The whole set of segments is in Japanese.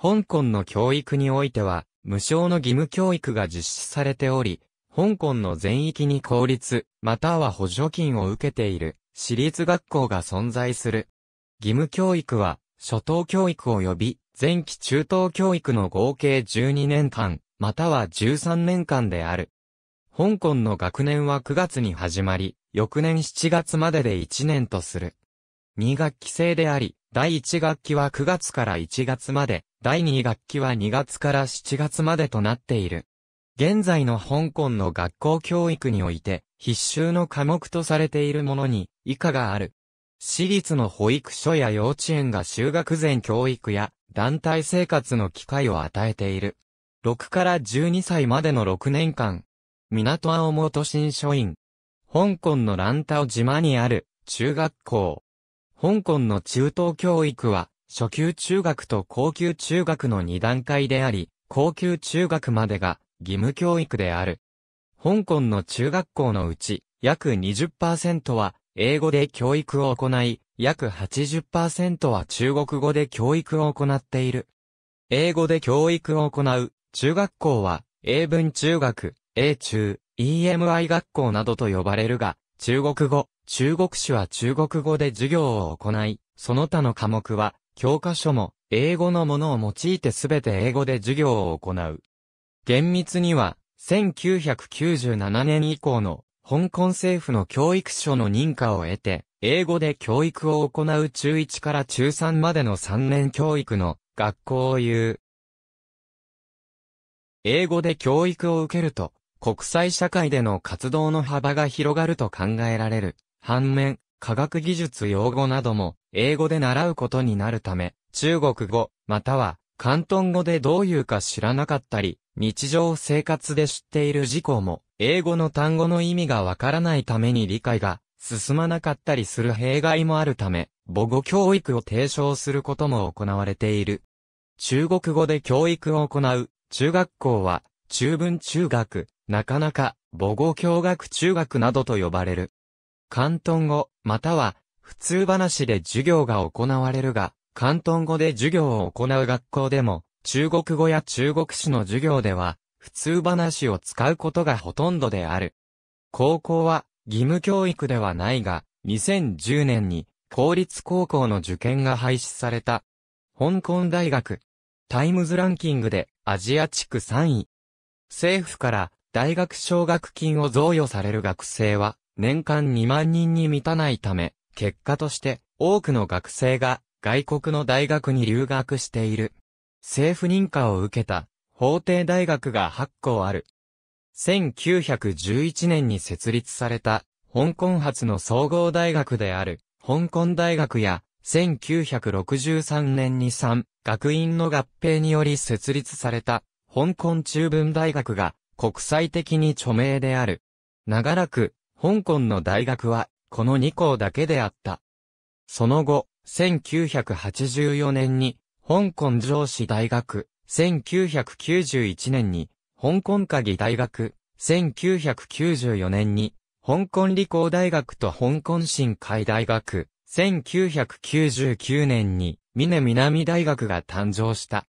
香港の教育においては、無償の義務教育が実施されており、香港の全域に公立、または補助金を受けている、私立学校が存在する。義務教育は、初等教育及び、前期中等教育の合計12年間、または13年間である。香港の学年は9月に始まり、翌年7月までで1年とする。2学期制であり、第1学期は9月から1月まで、第2学期は2月から7月までとなっている。現在の香港の学校教育において、必修の科目とされているものに、以下がある。私立の保育所や幼稚園が修学前教育や団体生活の機会を与えている。6から12歳までの6年間、港青元新書院。香港のランタオ島にある中学校、香港の中等教育は、初級中学と高級中学の2段階であり、高級中学までが義務教育である。香港の中学校のうち、約20%は英語で教育を行い、約80%は中国語で教育を行っている。英語で教育を行う中学校は、英文中学、英中、EMI 学校などと呼ばれるが、中国語、中国史は中国語で授業を行い、その他の科目は、教科書も、英語のものを用いてすべて英語で授業を行う。厳密には、1997年以降の、香港政府の教育書の認可を得て、英語で教育を行う中1から中3までの3年教育の学校を言う。英語で教育を受けると、国際社会での活動の幅が広がると考えられる。反面、科学技術用語なども英語で習うことになるため、中国語、または関東語でどういうか知らなかったり、日常生活で知っている事項も、英語の単語の意味がわからないために理解が進まなかったりする弊害もあるため、母語教育を提唱することも行われている。中国語で教育を行う中学校は、中文中学、なかなか母語教学中学などと呼ばれる。関東語、または、普通話で授業が行われるが、関東語で授業を行う学校でも、中国語や中国史の授業では、普通話を使うことがほとんどである。高校は、義務教育ではないが、2010年に、公立高校の受験が廃止された。香港大学、タイムズランキングで、アジア地区3位。政府から、大学奨学金を贈与される学生は、年間2万人に満たないため、結果として多くの学生が外国の大学に留学している。政府認可を受けた法廷大学が8校ある。1911年に設立された香港発の総合大学である香港大学や1963年に3学院の合併により設立された香港中文大学が国際的に著名である。長らく香港の大学は、この2校だけであった。その後、1984年に、香港上司大学、1991年に、香港科技大学、1994年に、香港理工大学と香港新海大学、1999年に、峰南大学が誕生した。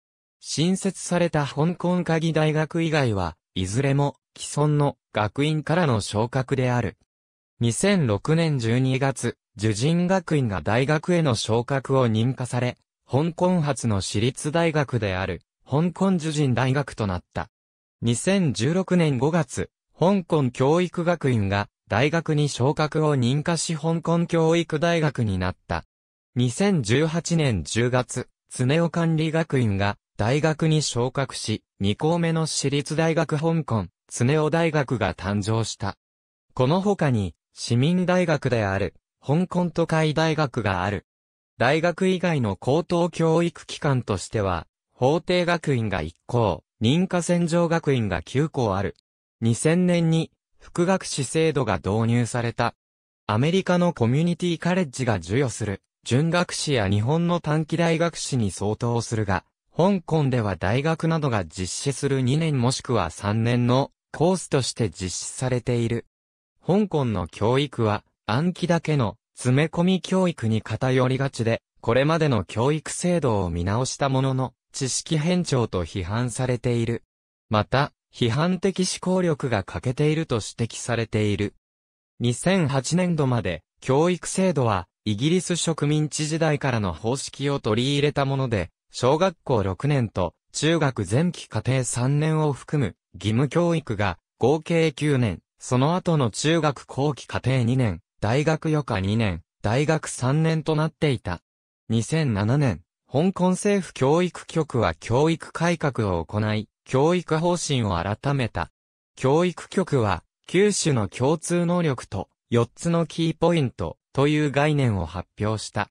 新設された香港科技大学以外は、いずれも、既存の学院からの昇格である。2006年12月、樹人学院が大学への昇格を認可され、香港発の私立大学である、香港樹人大学となった。2016年5月、香港教育学院が大学に昇格を認可し香港教育大学になった。2018年10月、常尾管理学院が大学に昇格し、2校目の私立大学香港常雄大学が誕生した。この他に、市民大学である、香港都会大学がある。大学以外の高等教育機関としては、法廷学院が1校、認可戦場学院が9校ある。2000年に、副学士制度が導入された。アメリカのコミュニティカレッジが授与する、準学士や日本の短期大学士に相当するが、香港では大学などが実施する2年もしくは3年のコースとして実施されている。香港の教育は暗記だけの詰め込み教育に偏りがちで、これまでの教育制度を見直したものの、知識変調と批判されている。また、批判的思考力が欠けていると指摘されている。2008年度まで、教育制度は、イギリス植民地時代からの方式を取り入れたもので、小学校6年と中学前期家庭3年を含む義務教育が合計9年、その後の中学後期課程2年、大学余暇2年、大学3年となっていた。2007年、香港政府教育局は教育改革を行い、教育方針を改めた。教育局は、九種の共通能力と、四つのキーポイント、という概念を発表した。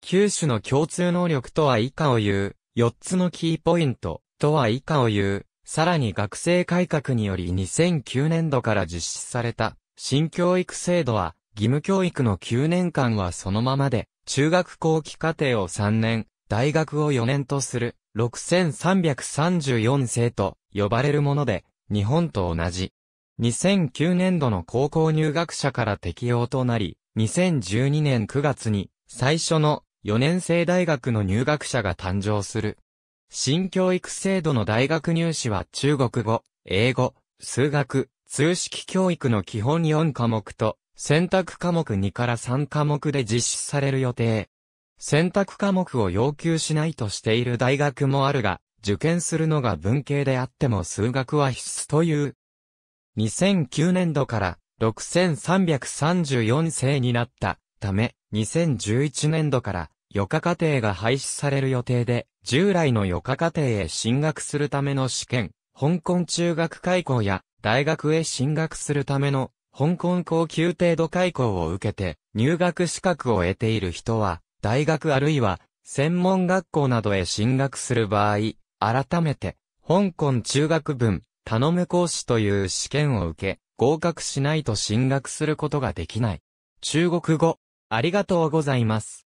九種の共通能力とは以下を言う、四つのキーポイント、とは以下を言う、さらに学生改革により2009年度から実施された新教育制度は義務教育の9年間はそのままで中学後期課程を3年、大学を4年とする6334世と呼ばれるもので日本と同じ。2009年度の高校入学者から適用となり、2012年9月に最初の4年生大学の入学者が誕生する。新教育制度の大学入試は中国語、英語、数学、通識教育の基本4科目と、選択科目2から3科目で実施される予定。選択科目を要求しないとしている大学もあるが、受験するのが文系であっても数学は必須という。2009年度から6334世になったため、2011年度から余暇課程が廃止される予定で、従来の余暇課程へ進学するための試験、香港中学開校や大学へ進学するための香港高級程度開校を受けて入学資格を得ている人は大学あるいは専門学校などへ進学する場合、改めて香港中学分頼む講師という試験を受け合格しないと進学することができない。中国語ありがとうございます。